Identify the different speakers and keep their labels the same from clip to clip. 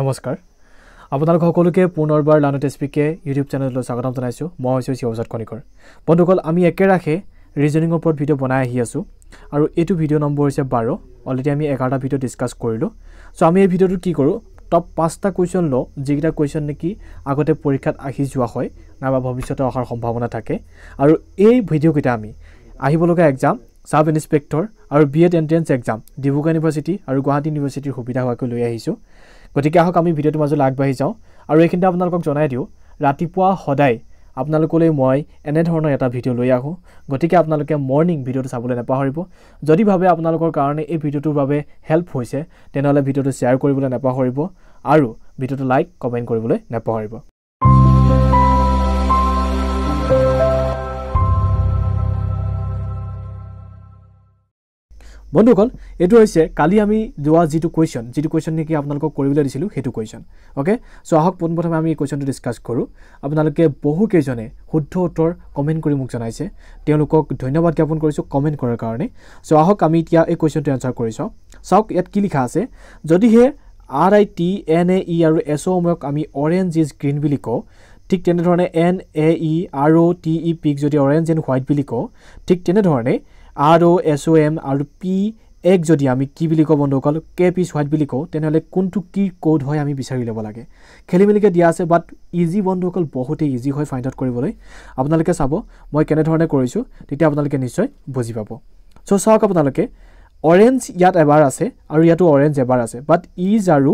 Speaker 1: নমস্কাৰ আপোনালোক সকলোকে পুনৰবাৰ লানত এছ পিকে ইউটিউব চেনেললৈ স্বাগতম জনাইছোঁ মই হৈছোঁ শিৱজাত খনিকৰ বন্ধুসকল আমি একেৰাহে ৰিজনিঙৰ ওপৰত ভিডিঅ' বনাই আহি আছোঁ আৰু এইটো ভিডিঅ' নম্বৰ হৈছে বাৰ অলৰেডি আমি এঘাৰটা ভিডিঅ' ডিছকাছ কৰিলোঁ চ' আমি এই ভিডিঅ'টোত কি কৰোঁ টপ পাঁচটা কুৱেশ্যন লওঁ যিকেইটা কুৱেশ্যন নেকি আগতে পৰীক্ষাত আহি যোৱা হয় নাইবা ভৱিষ্যতে অহাৰ সম্ভাৱনা থাকে আৰু এই ভিডিঅ'কেইটা আমি আহিবলগা এক্সাম ছাব ইন্সপেক্টৰ আৰু B Ed entrance exam Dibrugarh university আৰু গুৱাহাটী ইউনিভাৰ্চিটিৰ সুবিধা হোৱাকৈ লৈ আহিছোঁ গতিকে আহক আমি ভিডিঅ'টোৰ মাজলৈ আগবাঢ়ি যাওঁ আৰু এইখিনিতে আপোনালোকক জনাই দিওঁ ৰাতিপুৱা সদায় আপোনালোকলৈ মই এনেধৰণৰ এটা ভিডিঅ' লৈ আহোঁ গতিকে আপোনালোকে মৰ্ণিং ভিডিঅ'টো চাবলৈ নাপাহৰিব যদি ভাবে আপোনালোকৰ কাৰণে এই ভিডিঅ'টোৰ বাবে হেল্প হৈছে তেনেহ'লে ভিডিঅ'টো শ্বেয়াৰ কৰিবলৈ নাপাহৰিব আৰু ভিডিঅ'টো লাইক কমেণ্ট কৰিবলৈ নাপাহৰিব বন্ধুসকল এইটো হৈছে কালি আমি যোৱা যিটো কুৱেশ্যন যিটো কুৱেশ্যন নেকি আপোনালোকক কৰিবলৈ দিছিলোঁ সেইটো কুৱেশ্যন অ'কে চ' আহক পোনপ্ৰথমে আমি এই কুৱেশ্যনটো ডিছকাছ কৰোঁ আপোনালোকে বহুকেইজনে শুদ্ধ উত্তৰ কমেণ্ট কৰি মোক জনাইছে তেওঁলোকক ধন্যবাদ জ্ঞাপন কৰিছোঁ কমেণ্ট কৰাৰ কাৰণে চ' আহক আমি এতিয়া এই কুৱেশ্যনটো এনচাৰ কৰি চাওঁ চাওক ইয়াত কি লিখা আছে যদিহে R I T N A E আৰু এছ অ' সময়ক আমি অৰেঞ্জ ইজ গ্ৰীণ বুলি কওঁ ঠিক তেনেধৰণে N A E R O' T E pick যদি অৰেঞ্জ এণ্ড হোৱাইট বুলি কওঁ ঠিক তেনেধৰণে R O' S O' M আৰু পি এক যদি আমি কি বুলি কওঁ বন্ধুসকল কে পি হোৱাইট বুলি কওঁ তেনেহ'লে কোনটো কি ক'ড হয় আমি বিচাৰি ল'ব লাগে খেলি মেলিকৈ দিয়া আছে বাট ইজি বন্ধুসকল বহুতেই ইজি হয় ফাইণ্ড আউট কৰিবলৈ আপোনালোকে চাব মই কেনেধৰণে কৰিছোঁ তেতিয়া আপোনালোকে নিশ্চয় বুজি পাব চ' চাওক আপোনালোকে অৰেঞ্জ ইয়াত এবাৰ আছে আৰু ইয়াতো অৰেঞ্জ এবাৰ আছে বাট ইজ আৰু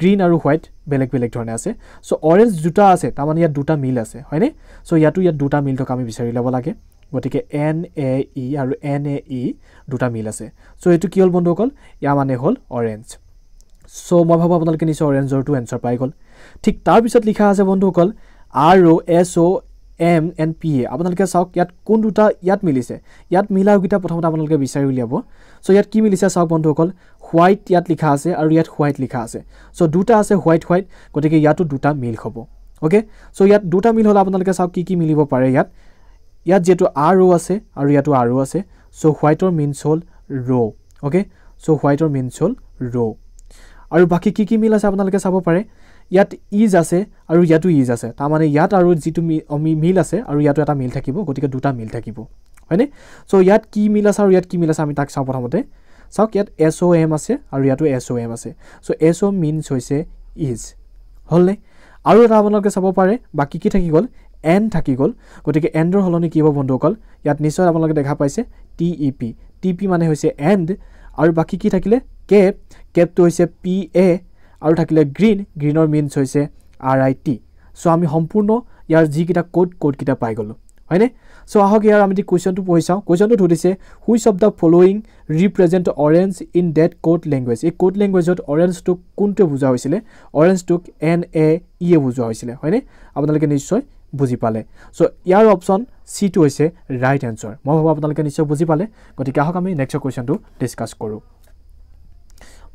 Speaker 1: গ্ৰীণ আৰু হোৱাইট বেলেগ বেলেগ ধৰণে আছে চ' অৰেঞ্জ দুটা আছে তাৰমানে ইয়াত দুটা মিল আছে হয়নে চ' ইয়াতো ইয়াত দুটা মিল থকা আমি বিচাৰি ল'ব লাগে গতিকে এন এ ই আৰু এন এ ই দুটা মিল আছে চ' এইটো কি হ'ল বন্ধুসকল ইয়াৰ মানে হ'ল অৰেঞ্জ চ' মই ভাবোঁ আপোনালোকে নিশ্চয় অৰেঞ্জৰটো এনচাৰ পাই গ'ল ঠিক তাৰপিছত লিখা আছে বন্ধুসকল আৰু S O' M N P A আপোনালোকে চাওক ইয়াত কোন দুটা ইয়াত মিলিছে ইয়াত মিলা আৰুকেইটা প্ৰথমতে আপোনালোকে বিচাৰি উলিয়াব চ' ইয়াত কি মিলিছে চাওক বন্ধুসকল হোৱাইট ইয়াত লিখা আছে আৰু ইয়াত হোৱাইট লিখা আছে চ' দুটা আছে হোৱাইট হোৱাইট গতিকে ইয়াতো দুটা মিল হ'ব অ'কে চ' ইয়াত দুটা মিল হ'লে আপোনালোকে চাওক কি কি মিলিব পাৰে ইয়াত ইয়াত যিহেতু আৰ আছে আৰু ইয়াতো আৰ আছে চ' হোৱাইটৰ মিনছ হ'ল ৰ' অ'কে চ' হোৱাইটৰ মিনছ হ'ল ৰ' আৰু বাকী কি কি মিল আছে আপোনালোকে চাব পাৰে ইয়াত ইজ আছে আৰু ইয়াতো ইজ আছে তাৰমানে ইয়াত আৰু যিটো মিল আছে আৰু ইয়াতো এটা মিল থাকিব গতিকে দুটা মিল থাকিব হয়নে চ' ইয়াত কি মিল আছে আৰু ইয়াত কি মিল আছে আমি তাক চাওঁ প্ৰথমতে চাওক ইয়াত এছ অ' এম আছে আৰু ইয়াতো এছ অ' এম আছে চ' এছ অ' মিনছ হৈছে ইজ হ'লনে আৰু এটা আপোনালোকে চাব পাৰে বাকী কি থাকি গ'ল এন থাকি গ'ল গতিকে এণ্ডৰ সলনি কি হ'ব বন্ধুসকল ইয়াত নিশ্চয় আপোনালোকে দেখা পাইছে T E P T P মানে হৈছে এণ্ড আৰু বাকী কি থাকিলে কেপ কেপটো হৈছে পি এ আৰু থাকিলে গ্ৰীণ গ্ৰীণৰ মিনচ হৈছে আৰ আই টি চ' আমি সম্পূৰ্ণ ইয়াৰ যিকেইটা ক'ড ক'ডকেইটা পাই গ'লোঁ হয়নে চ' আহক ইয়াৰ আমি কুৱেশ্যনটো পঢ়ি চাওঁ কুৱেশ্যনটোত সুধিছে which of the following represent orange in that code language এই ক'ড লেংগুৱেজত অৰেঞ্জটোক কোনটোৱে বুজোৱা হৈছিলে অৰেঞ্জটোক এন এ ইয়ে বুজোৱা হৈছিলে হয়নে আপোনালোকে নিশ্চয় বুজি পালে চ' ইয়াৰ অপশ্যন চিটো হৈছে ৰাইট এনচাৰ মই ভাবোঁ আপোনালোকে নিশ্চয় বুজি পালে গতিকে আহক আমি নেক্সট কুৱেশ্যনটো ডিছকাছ কৰোঁ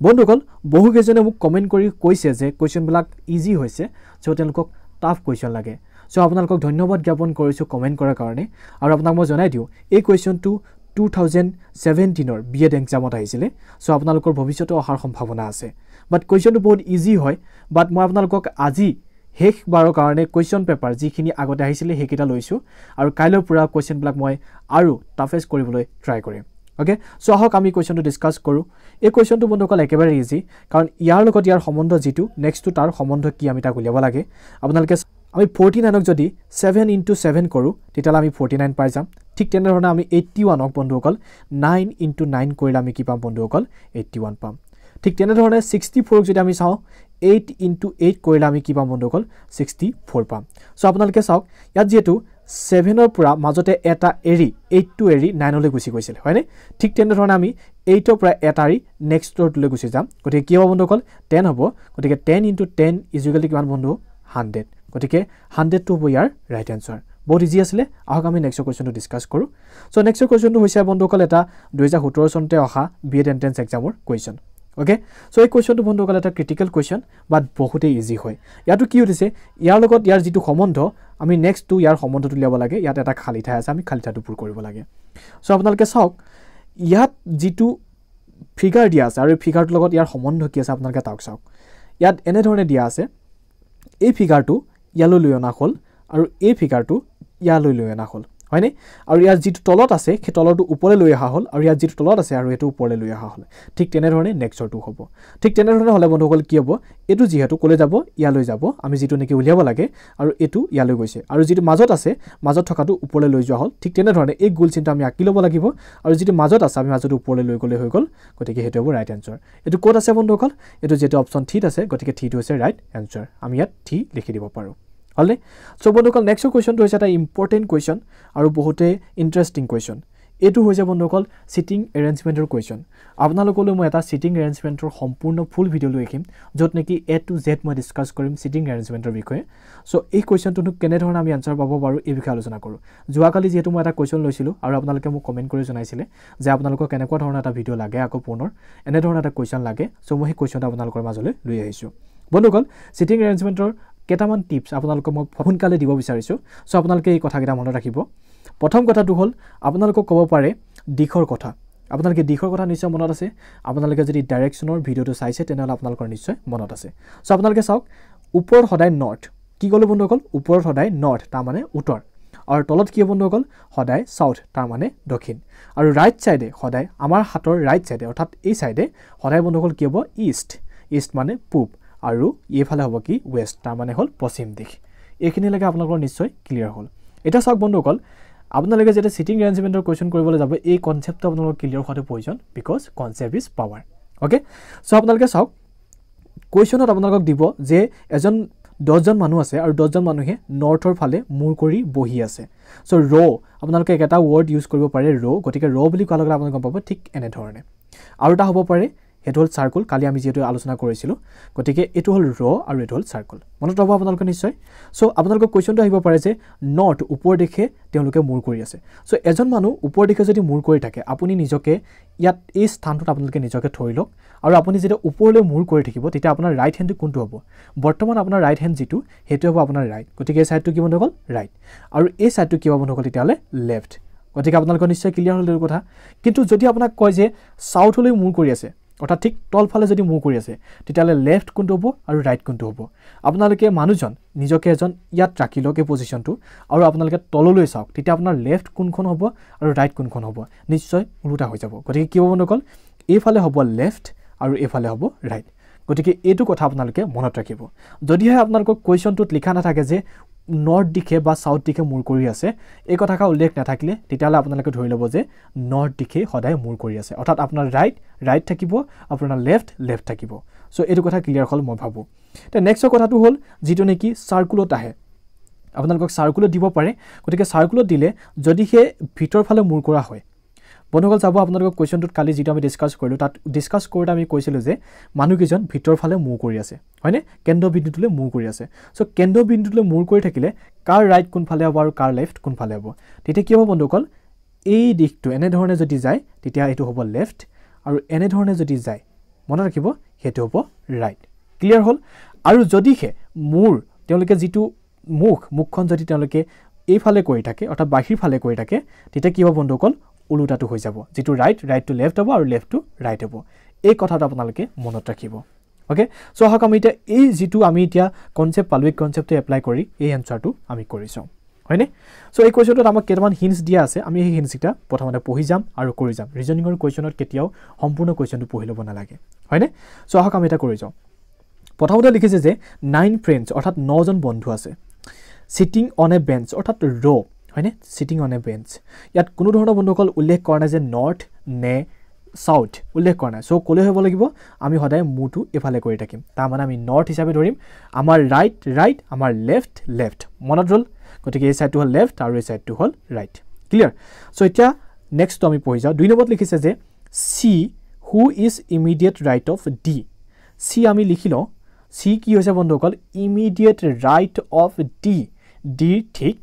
Speaker 1: বন্ধুসকল বহুকেইজনে মোক কমেণ্ট কৰি কৈছে যে কুৱেশ্যনবিলাক ইজি হৈছে চ' তেওঁলোকক টাফ কুৱেশ্যন লাগে চ' আপোনালোকক ধন্যবাদ জ্ঞাপন কৰিছোঁ কমেণ্ট কৰাৰ কাৰণে আৰু আপোনাক মই জনাই দিওঁ এই কুৱেশ্যনটো টু থাউজেণ্ড ছেভেণ্টিনৰ বি এড এক্সামত আহিছিলে চ' আপোনালোকৰ ভৱিষ্যতে অহাৰ সম্ভাৱনা আছে বাট কুৱেশ্যনটো বহুত ইজি হয় বাট মই আপোনালোকক আজি শেষবাৰৰ কাৰণে কুৱেশ্যন পেপাৰ যিখিনি আগতে আহিছিলে সেইকেইটা লৈছোঁ আৰু কাইলৈ পৰা কুৱেশ্যনবিলাক মই আৰু টাফেচ কৰিবলৈ ট্ৰাই কৰিম অ'কে চ' আহক আমি কুৱেশ্যনটো ডিছকাছ কৰোঁ এই কুৱেশ্যনটো বন্ধুসকল একেবাৰে ইজি কাৰণ ইয়াৰ লগত ইয়াৰ সম্বন্ধ যিটো নেক্সটটো তাৰ সম্বন্ধ কি আমি তাক উলিয়াব লাগে আপোনালোকে আমি ফৰ্টি নাইনক যদি ছেভেন ইণ্টু ছেভেন কৰোঁ তেতিয়াহ'লে আমি ফৰ্টি নাইন পাই যাম ঠিক তেনেধৰণে আমি এইট্টি ওৱানক বন্ধুসকল নাইন ইণ্টু নাইন কৰিলে আমি কি পাম বন্ধুসকল এইট্টি ওৱান পাম ঠিক তেনেধৰণে ছিক্সটি ফ'ৰক যদি আমি চাওঁ এইট ইণ্টু এইট কৰিলে আমি কি পাম বন্ধুসকল ছিক্সটি ফ'ৰ পাম চ' আপোনালোকে চাওক ইয়াত যিহেতু ছেভেনৰ পৰা মাজতে এটা এৰি এইটটো এৰি নাইনলৈ গুচি গৈছিল হয়নে ঠিক তেনেধৰণে আমি এইটৰ পৰা এটা এৰি নেক্সট ৰ'ডলৈ গুচি যাম গতিকে কি হ'ব বন্ধুসকল টেন হ'ব গতিকে টেন ইণ্টু টেন ইজুৱেলি কিমান বন্ধু হাণ্ড্ৰেড গতিকে হাণ্ড্ৰেডটো হ'ব ইয়াৰ ৰাইট এনচাৰ বহুত ইজি আছিলে আহক আমি নেক্সট কুৱেশ্যনটো ডিছকাছ কৰোঁ চ' নেক্সট কুৱেশ্যনটো হৈছে বন্ধুসকল এটা দুহেজাৰ সোতৰ চনতে অহা বি এড এণ্ট্ৰেঞ্চ এক্সামৰ কুৱেশ্যন অ'কে চ' এই কুৱেশ্যনটো বন্ধুসকল এটা ক্ৰিটিকেল কুৱেশ্যন বাট বহুতেই ইজি হয় ইয়াতো কি উঠিছে ইয়াৰ লগত ইয়াৰ যিটো সম্বন্ধ আমি নেক্সটটো ইয়াৰ সম্বন্ধটো উলিয়াব লাগে ইয়াত এটা খালী ঠাই আছে আমি খালী ঠাইটো পূৰ কৰিব লাগে চ' আপোনালোকে চাওক ইয়াত যিটো ফিগাৰ দিয়া আছে আৰু এই ফিগাৰটোৰ লগত ইয়াৰ সম্বন্ধ কি আছে আপোনালোকে তাক চাওক ইয়াত এনেধৰণে দিয়া আছে এই ফিগাৰটো ইয়ালৈ লৈ অনা হ'ল আৰু এই ফিগাৰটো ইয়ালৈ লৈ অনা হ'ল হয়নে আৰু ইয়াৰ যিটো তলত আছে সেই তলৰটো ওপৰলৈ লৈ অহা হ'ল আৰু ইয়াত যিটো তলত আছে আৰু এইটো ওপৰলৈ লৈ অহা হ'ল ঠিক তেনেধৰণে নেক্সটৰটো হ'ব ঠিক তেনেধৰণে হ'লে বন্ধুসকল কি হ'ব এইটো যিহেতু ক'লৈ যাব ইয়ালৈ যাব আমি যিটো নেকি উলিয়াব লাগে আৰু এইটো ইয়ালৈ গৈছে আৰু যিটো মাজত আছে মাজত থকাটো ওপৰলৈ লৈ যোৱা হ'ল ঠিক তেনেধৰণে এই গোল চিনটো আমি আঁকি ল'ব লাগিব আৰু যিটো মাজত আছে আমি মাজত ওপৰলৈ লৈ গ'লে হৈ গ'ল গতিকে সেইটো হ'ব ৰাইট এঞ্চাৰ এইটো ক'ত আছে বন্ধুসকল এইটো যিহেতু অপশ্যন থিত আছে গতিকে থিটো হৈছে ৰাইট এনচাৰ আমি ইয়াত থি লিখি দিব পাৰোঁ হ'লনে চ' বন্ধুসকল নেক্সট কুৱেশ্যনটো হৈছে এটা ইম্পৰ্টেণ্ট কুৱেশ্যন আৰু বহুতে ইণ্টাৰেষ্টিং কুৱেশ্যন এইটো হৈছে বন্ধুসকল চিটিং এৰেঞ্জমেণ্টৰ কুৱেশ্যন আপোনালোকলৈ মই এটা চিটিং এৰেঞ্জমেণ্টৰ সম্পূৰ্ণ ফুল ভিডিঅ' লৈ আহিম য'ত নেকি এ টু জেড মই ডিছকাছ কৰিম চিটিং এৰেঞ্জমেণ্টৰ বিষয়ে চ' এই কুৱেশ্যনটোনো কেনেধৰণে আমি এনচাৰ পাব পাৰোঁ এই বিষয়ে আলোচনা কৰোঁ যোৱাকালি যিহেতু মই এটা কুৱেশ্যন লৈছিলোঁ আৰু আপোনালোকে মোক কমেণ্ট কৰি জনাইছিলে যে আপোনালোকৰ কেনেকুৱা ধৰণৰ এটা ভিডিঅ' লাগে আকৌ পুনৰ এনেধৰণৰ এটা কুৱেশ্যন লাগে চ' মই সেই কুৱেশ্যনটো আপোনালোকৰ মাজলৈ লৈ আহিছোঁ বন্ধুসকল চিটিং এৰেঞ্জমেণ্টৰ কেইটামান টিপছ আপোনালোকক মই সোনকালে দিব বিচাৰিছোঁ চ' আপোনালোকে এই কথাকেইটা মনত ৰাখিব প্ৰথম কথাটো হ'ল আপোনালোকক ক'ব পাৰে দিশৰ কথা আপোনালোকে দিশৰ কথা নিশ্চয় মনত আছে আপোনালোকে যদি ডাইৰেকশ্যনৰ ভিডিঅ'টো চাইছে তেনেহ'লে আপোনালোকৰ নিশ্চয় মনত আছে চ' আপোনালোকে চাওক ওপৰত সদায় নৰ্থ কি ক'লোঁ বন্ধুসকল ওপৰত সদায় নৰ্থ তাৰমানে উত্তৰ আৰু তলত কি হ'ব বন্ধুসকল সদায় ছাউথ তাৰমানে দক্ষিণ আৰু ৰাইট ছাইডে সদায় আমাৰ হাতৰ ৰাইট ছাইডে অৰ্থাৎ এই ছাইডে সদায় বন্ধুসকল কি হ'ব ইষ্ট ইষ্ট মানে পূব আৰু এইফালে হ'ব কি ৱেষ্ট তাৰমানে হ'ল পশ্চিম দিশ এইখিনিলৈকে আপোনালোকৰ নিশ্চয় ক্লিয়াৰ হ'ল এতিয়া চাওক বন্ধুসকল আপোনালোকে যেতিয়া ছিটিং এৰেঞ্জমেণ্টৰ কুৱেশ্যন কৰিবলৈ যাব এই কনচেপ্টটো আপোনালোকৰ ক্লিয়াৰ হোৱাটো প্ৰয়োজন because concept is power okay so' আপোনালোকে চাওক কুৱেশ্যনত আপোনালোকক দিব যে এজন দহজন মানুহ আছে আৰু দহজন মানুহে নৰ্থৰ ফালে মূৰ কৰি বহি আছে চ' ৰ' আপোনালোকে একেটা ৱৰ্ড ইউজ কৰিব পাৰে ৰ' গতিকে ৰ' বুলি কোৱাৰ লগে লগে আপোনালোকে গম পাব ঠিক এনেধৰণে আৰু এটা হ'ব পাৰে সেইটো হ'ল চাৰ্কল কালি আমি যিহেতু আলোচনা কৰিছিলোঁ গতিকে এইটো হ'ল ৰ আৰু এইটো হ'ল চাৰ্কুল মনত ৰ'ব আপোনালোকে নিশ্চয় চ' আপোনালোকৰ কুৱেশ্যনটো আহিব পাৰে যে নৰ্থ ওপৰ দিশে তেওঁলোকে মূৰ কৰি আছে চ' এজন মানুহ ওপৰ দিশে যদি মূৰ কৰি থাকে আপুনি নিজকে ইয়াত এই স্থানটোত আপোনালোকে নিজকে থৈ লওক আৰু আপুনি যেতিয়া ওপৰলৈ মূৰ কৰি থাকিব তেতিয়া আপোনাৰ ৰাইট হেণ্ডটো কোনটো হ'ব বৰ্তমান আপোনাৰ ৰাইট হেণ্ড যিটো সেইটো হ'ব আপোনাৰ ৰাইট গতিকে এই ছাইডটো কি বন্ধ হ'ল ৰাইট আৰু এই ছাইডটো কি বন্ধ হ'ল তেতিয়াহ'লে লেফ্ট গতিকে আপোনালোকৰ নিশ্চয় ক্লিয়াৰ হ'ল এইটো কথা কিন্তু যদি আপোনাক কয় যে ছাউথলৈ মূৰ কৰি আছে অৰ্থাৎ ঠিক তলফালে যদি মুখ কৰি আছে তেতিয়াহ'লে লেফ্ট কোনটো হ'ব আৰু ৰাইট কোনটো হ'ব আপোনালোকে মানুহজন নিজকে এজন ইয়াত ৰাখি লওক এই পজিশ্যনটো আৰু আপোনালোকে তললৈ চাওক তেতিয়া আপোনাৰ লেফ্ট কোনখন হ'ব আৰু ৰাইট কোনখন হ'ব নিশ্চয় ওলোটা হৈ যাব গতিকে কি হ'ব নকল এইফালে হ'ব লেফ্ট আৰু এইফালে হ'ব ৰাইট গতিকে এইটো কথা আপোনালোকে মনত ৰাখিব যদিহে আপোনালোকক কুৱেশ্যনটোত লিখা নাথাকে যে নৰ্থ দিশে বা চাউথ দিশে মূৰ কৰি আছে এই কথাষাৰ উল্লেখ নাথাকিলে তেতিয়াহ'লে আপোনালোকে ধৰি ল'ব যে নৰ্থ দিশেই সদায় মূৰ কৰি আছে অৰ্থাৎ আপোনাৰ ৰাইট ৰাইট থাকিব আপোনাৰ লেফ্ট লেফ্ট থাকিব চ' এইটো কথা ক্লিয়াৰ হ'ল মই ভাবোঁ এতিয়া নেক্সটৰ কথাটো হ'ল যিটো নেকি চাৰ্কুলত আহে আপোনালোকক চাৰ্কুলত দিব পাৰে গতিকে চাৰ্কুলত দিলে যদি সেই ভিতৰফালে মূৰ কৰা হয় বন্ধুসকল চাব আপোনালোকৰ কুৱেশ্যনটোত কালি যিটো আমি ডিছকাছ কৰিলোঁ তাত ডিছকাছ কৰোঁতে আমি কৈছিলোঁ যে মানুহকেইজন ভিতৰৰ ফালে মূৰ কৰি আছে হয়নে কেন্দ্ৰ বিন্দুটোলৈ মূৰ কৰি আছে চ' কেন্দ্ৰ বিন্দুটোলৈ মূৰ কৰি থাকিলে কাৰ ৰাইট কোনফালে হ'ব আৰু কাৰ লেফ্ট কোনফালে হ'ব তেতিয়া কি হ'ব বন্ধুসকল এই দিশটো এনেধৰণে যদি যায় তেতিয়া এইটো হ'ব লেফ্ট আৰু এনেধৰণে যদি যায় মনত ৰাখিব সেইটো হ'ব ৰাইট ক্লিয়াৰ হ'ল আৰু যদিহে মূৰ তেওঁলোকে যিটো মুখ মুখখন যদি তেওঁলোকে এইফালে কৰি থাকে অৰ্থাৎ বাহিৰফালে কৰি থাকে তেতিয়া কি হ'ব বন্ধুসকল ওলোটাটো হৈ যাব যিটো ৰাইট ৰাইট টু লেফ্ট হ'ব আৰু লেফ্ট টু ৰাইট হ'ব এই কথাটো আপোনালোকে মনত ৰাখিব অ'কে চ' আহক আমি এতিয়া এই যিটো আমি এতিয়া কনচেপ্ট পালোৱিক কনচেপ্টটো এপ্লাই কৰি এই এনচাৰটো আমি কৰিছোঁ হয়নে চ' এই কুৱেশ্যনটোত আমাক কেইটামান হিণ্টছ দিয়া আছে আমি সেই হিণ্টছকেইটা প্ৰথমতে পঢ়ি যাম আৰু কৰি যাম ৰিজনিঙৰ কুৱেশ্যনত কেতিয়াও সম্পূৰ্ণ কুৱেশ্যনটো পঢ়ি ল'ব নালাগে হয়নে চ' আহক আমি এটা কৰি যাওঁ প্ৰথমতে লিখিছে যে নাইন ফ্ৰেণ্ডছ অৰ্থাৎ নজন বন্ধু আছে ছিটিং অন এ বেঞ্চ অৰ্থাৎ ৰ' হয়নে চিটিং অন এ বেঞ্চ ইয়াত কোনো ধৰণৰ বন্ধুসকল উল্লেখ কৰা নাই যে নৰ্থ নে চাউথ উল্লেখ কৰা নাই চ' ক'লৈ হ'ব লাগিব আমি সদায় মূৰটো এফালে কৰি থাকিম তাৰমানে আমি নৰ্থ হিচাপে ধৰিম আমাৰ ৰাইট ৰাইট আমাৰ লেফ্ট লেফ্ট মনত ৰ'ল গতিকে এই ছাইডটো হ'ল লেফ্ট আৰু এই ছাইডটো হ'ল ৰাইট ক্লিয়াৰ চ' এতিয়া নেক্সটটো আমি পঢ়ি যাওঁ দুই নম্বৰত লিখিছে যে C who is immediate right of D C আমি লিখি লওঁ চি কি হৈছে বন্ধুসকল immediate right of D D ঠিক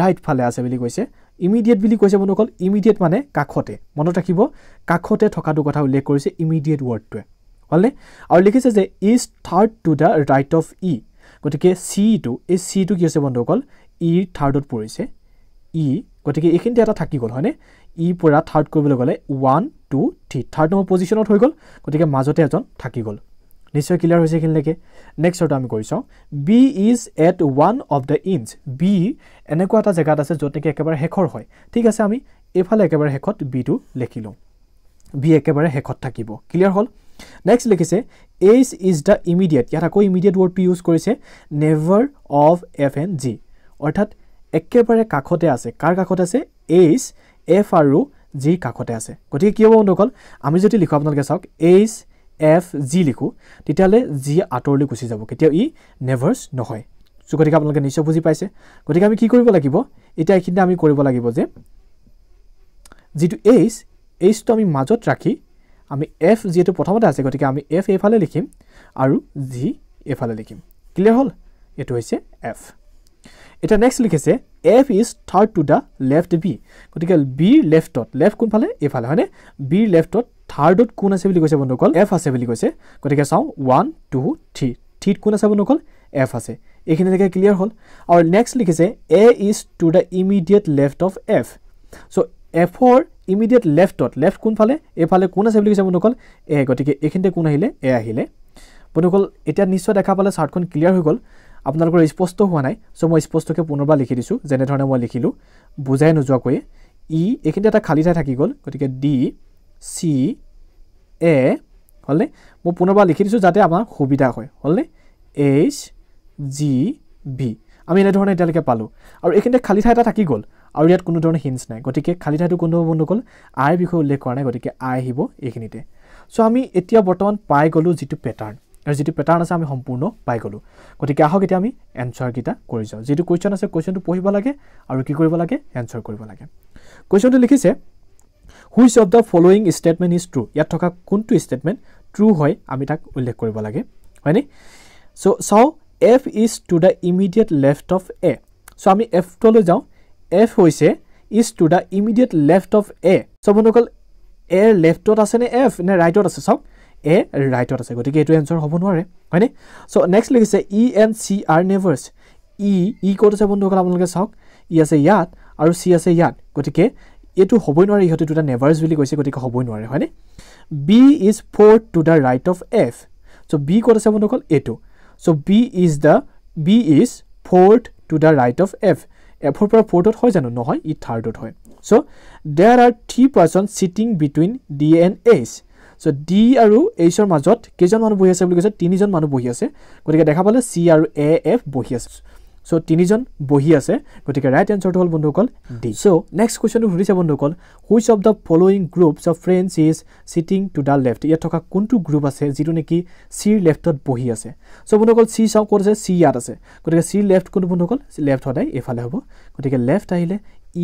Speaker 1: ৰাইট ফালে আছে বুলি কৈছে ইমিডিয়েট বুলি কৈছে বন্ধুসকল ইমিডিয়েট মানে কাষতে মনত ৰাখিব কাষতে থকাটো কথা উল্লেখ কৰিছে ইমিডিয়েট ৱৰ্ডটোৱে হ'লনে আৰু লিখিছে যে is third to the right of E গতিকে চি চিটো এই চিটো কি হৈছে বন্ধুসকল ই e থাৰ্ডত পৰিছে ই e, গতিকে এইখিনিতে এটা থাকি গ'ল হয়নে ই e পৰা থাৰ্ড কৰিবলৈ গ'লে one two three third number পজিশ্যনত হৈ গ'ল গতিকে মাজতে এজন থাকি গ'ল নিশ্চয় ক্লিয়াৰ হৈছে এইখিনিলৈকে নেক্সটটো আমি কৰি চাওঁ B is at one of the inch B এনেকুৱা এটা জেগাত আছে য'ত নেকি একেবাৰে শেষৰ হয় ঠিক আছে আমি এইফালে একেবাৰে শেষত বিটো লিখি লওঁ বি একেবাৰে শেষত থাকিব ক্লিয়াৰ হ'ল নেক্সট লিখিছে এইচ ইজ দ্য ইমিডিয়েট ইয়াত আকৌ ইমিডিয়েট ৱৰ্ডটো ইউজ কৰিছে neighbour of F N G অৰ্থাৎ একেবাৰে কাষতে আছে কাৰ কাষতে আছে এইচ এফ আৰু জিৰ কাষতে আছে গতিকে কি হ'ব বন্ধুসকল আমি যদি লিখোঁ আপোনালোকে চাওক এইচ এফ জি লিখোঁ তেতিয়াহ'লে জি আঁতৰলৈ গুচি যাব কেতিয়াও ই নেভাৰ্ছ নহয় চ' গতিকে আপোনালোকে নিশ্চয় বুজি পাইছে গতিকে আমি কি কৰিব লাগিব এতিয়া এইখিনিতে আমি কৰিব লাগিব যে যিটো এইচ এইচটো আমি মাজত ৰাখি আমি এফ যিহেতু প্ৰথমতে আছে গতিকে আমি এফ এইফালে লিখিম আৰু জি এইফালে লিখিম ক্লিয়াৰ হ'ল এইটো হৈছে এফ এতিয়া নেক্সট লিখিছে F is third to the left B গতিকে বিৰ লেফ্টত লেফ্ট কোনফালে এইফালে হয়নে বিৰ লেফ্টত থাৰ্ডত কোন আছে বুলি কৈছে বন্ধুসকল এফ আছে বুলি কৈছে গতিকে চাওঁ ওৱান টু থ্ৰী থ্ৰীত কোন আছে বন্ধুসকল এফ আছে এইখিনি এইখিনিলৈকে ক্লিয়াৰ হ'ল আৰু নেক্সট লিখিছে A is to the immediate left of F so' এফৰ ইমিডিয়েট লেফ্টত লেফ্ট কোনফালে এফালে কোন আছে বুলি কৈছে বন্ধুসকল এ গতিকে এইখিনিতে কোন আহিলে এ আহিলে বন্ধুসকল এতিয়া নিশ্চয় দেখা পালে চাৰ্টখন ক্লিয়াৰ হৈ গ'ল আপোনালোকৰ স্পষ্ট হোৱা নাই চ' মই স্পষ্টকৈ পুনৰবাৰ লিখি দিছোঁ যেনেধৰণে মই লিখিলোঁ বুজাই নোযোৱাকৈয়ে ই e, এইখিনিতে এটা খালী ঠাই থাকি গ'ল গতিকে ডি চি এ হ'লনে মই পুনৰবাৰ লিখি দিছোঁ যাতে আমাৰ সুবিধা হয় হ'লনে এইচ জি ভি আমি এনেধৰণে এতিয়ালৈকে পালোঁ আৰু এইখিনিতে খালী ঠাই এটা থাকি গ'ল আৰু ইয়াত কোনো ধৰণৰ হিন্স নাই গতিকে খালী ঠাইটো কোনো বন্ধু গ'ল আইৰ বিষয়ে উল্লেখ কৰা নাই গতিকে আই আহিব এইখিনিতে চ' আমি এতিয়া বৰ্তমান পাই গ'লোঁ যিটো পেটাৰ্ণ আৰু যিটো পেটাৰ্ণ আছে আমি সম্পূৰ্ণ পাই গ'লোঁ গতিকে আহক এতিয়া আমি এনচাৰকেইটা কৰি যাওঁ যিটো কুৱেশ্যন আছে কুৱেশ্যনটো পঢ়িব লাগে আৰু কি কৰিব লাগে এনচাৰ কৰিব লাগে কুৱেশ্যনটো লিখিছে which of the following statement is true ইয়াত থকা কোনটো ষ্টেটমেণ্ট ট্ৰু হয় আমি তাক উল্লেখ কৰিব লাগে হয়নে চ' চাওঁ F is to the immediate left of A so' আমি এফটোলৈ যাওঁ এফ হৈছে is to the immediate left of A so' বন্ধুসকল এ লেফ্টত আছেনে এফ নে ৰাইটত আছে চাওক এ ৰাইটত আছে গতিকে এইটো এনচাৰ হ'ব নোৱাৰে হয়নে চ' নেক্সট লিখিছে E N C R neighbours E E ক'ত আছে বন্ধুসকল আপোনালোকে চাওক ই e আছে ইয়াত আৰু চি আছে ইয়াত গতিকে এইটো হ'বই নোৱাৰে ইহঁতে দুটা নেভাৰ্ছ বুলি কৈছে গতিকে হ'বই নোৱাৰে হয়নে B is fourth to the right of F so' B ক'ত আছে বন্ধুসকল এইটো so' B is the B is fourth to the right of F এফৰ পৰা ফ'ৰ্থত হয় জানো নহয় ই থাৰ্ডত হয় so' there are three person sitting between D and H so' D আৰু এইচৰ মাজত কেইজন মানুহ বহি আছে বুলি কৈছে তিনিজন মানুহ বহি আছে গতিকে দেখা পালে চি আৰু এ এফ বহি আছে চ' তিনিজন বহি আছে গতিকে ৰাইট এনচাৰটো হ'ল বন্ধুসকল ডি চ' নেক্সট কুৱেশ্যনটো সুধিছে বন্ধুসকল which of the following groups of friends is sitting to the left ইয়াত থকা কোনটো গ্ৰুপ আছে যিটো নেকি চিৰ লেফ্টত বহি আছে চ' বন্ধুসকল চি চাওঁ ক'ত আছে চি ইয়াত আছে গতিকে চিৰ লেফ্ট কোনটো বন্ধুসকল লেফ্ট সদায় এইফালে হ'ব গতিকে লেফ্ট আহিলে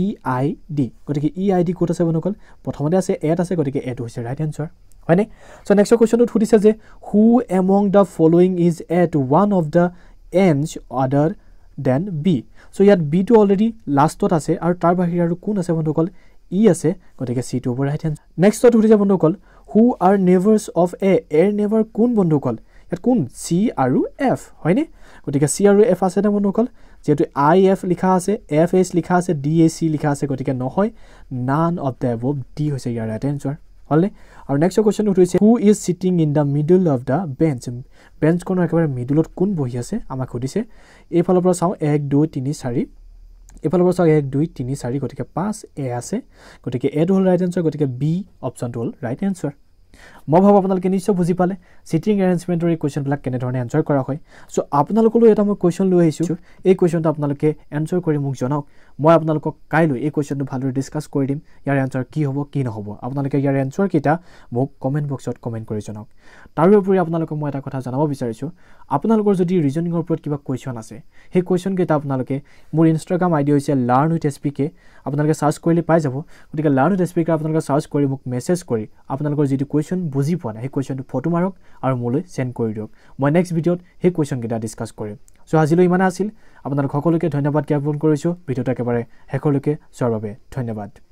Speaker 1: ই আই ডি গতিকে ই আই ডি ক'ত আছে বন্ধুসকল প্ৰথমতে আছে এট আছে গতিকে এটো হৈছে ৰাইট এনচাৰ হয়নে চ' নেক্সট কুৱেশ্যনটোত সুধিছে যে who among the following is at one of the end other than B so' ইয়াত বিটো অলৰেডি লাষ্টত আছে আৰু তাৰ বাহিৰে আৰু কোন আছে বন্ধুসকল ই e আছে গতিকে চিটো হ'ব ৰাইট নেক্সটত সুধিছে বন্ধুসকল হু আৰ নেভাৰ্ছ অফ এ এৰ নেভাৰ কোন বন্ধুসকল ইয়াত কোন চি আৰু এফ হয়নে গতিকে চি আৰু এফ আছে নে বন্ধুসকল যিহেতু আই এফ লিখা আছে এফ এইচ লিখা আছে ডি এ চি লিখা আছে গতিকে নহয় none of the above D হৈছে ইয়াৰ ৰাইট এঞ্চাৰ হ'লনে আৰু নেক্সট কুৱেশ্যনটো হৈছে who is sitting in the middle of the bench বেঞ্চখনৰ একেবাৰে মিডলত কোন বহি আছে আমাক সুধিছে এইফালৰ পৰা চাওঁ এক দুই তিনি চাৰি এইফালৰ পৰা চাওঁ এক দুই তিনি চাৰি গতিকে পাঁচ এ আছে গতিকে এটো হ'ল ৰাইট এনচাৰ গতিকে বি অপশ্যনটো হ'ল ৰাইট এনচাৰ মই ভাবোঁ আপোনালোকে নিশ্চয় বুজি পালে চিটিং এৰেঞ্জমেণ্টৰ এই কুৱেশ্যনবিলাক কেনেধৰণে এনচাৰ কৰা হয় চ' আপোনালোকলৈও এটা মই কুৱেশ্যন লৈ আহিছোঁ এই কুৱেশ্যনটো আপোনালোকে এনচাৰ কৰি মোক জনাওক মই আপোনালোকক কাইলৈ এই কুৱেশ্যনটো ভালদৰে ডিছকাছ কৰি দিম ইয়াৰ এনচাৰ কি হ'ব কি নহ'ব আপোনালোকে ইয়াৰ এনচাৰকেইটা মোক কমেণ্ট বক্সত কমেণ্ট কৰি জনাওক তাৰোপৰি আপোনালোকক মই এটা কথা জনাব বিচাৰিছোঁ আপোনালোকৰ যদি ৰিজনিঙৰ ওপৰত কিবা কুৱেশ্যন আছে সেই কুৱেশ্যনকেইটা আপোনালোকে মোৰ ইনষ্টাগ্ৰাম আইডি হৈছে learn with S P K আপোনালোকে ছাৰ্চ কৰিলে পাই যাব গতিকে learn with S P K আপোনালোকে ছাৰ্চ কৰি মোক মেছেজ কৰি আপোনালোকৰ যিটো কুৱেশ্যন বুজি পোৱা নাই সেই কুৱেশ্যনটো ফটো মাৰক আৰু মোলৈ চেণ্ড কৰি দিয়ক মই নেক্সট ভিডিঅ'ত সেই কুৱেশ্যনকেইটা ডিছকাছ কৰিম চ' আজিলৈ ইমানেই আছিল আপোনালোক সকলোকে ধন্যবাদ জ্ঞাপন কৰিছোঁ ভিডিঅ'টো একেবাৰে শেষলৈকে চোৱাৰ বাবে ধন্যবাদ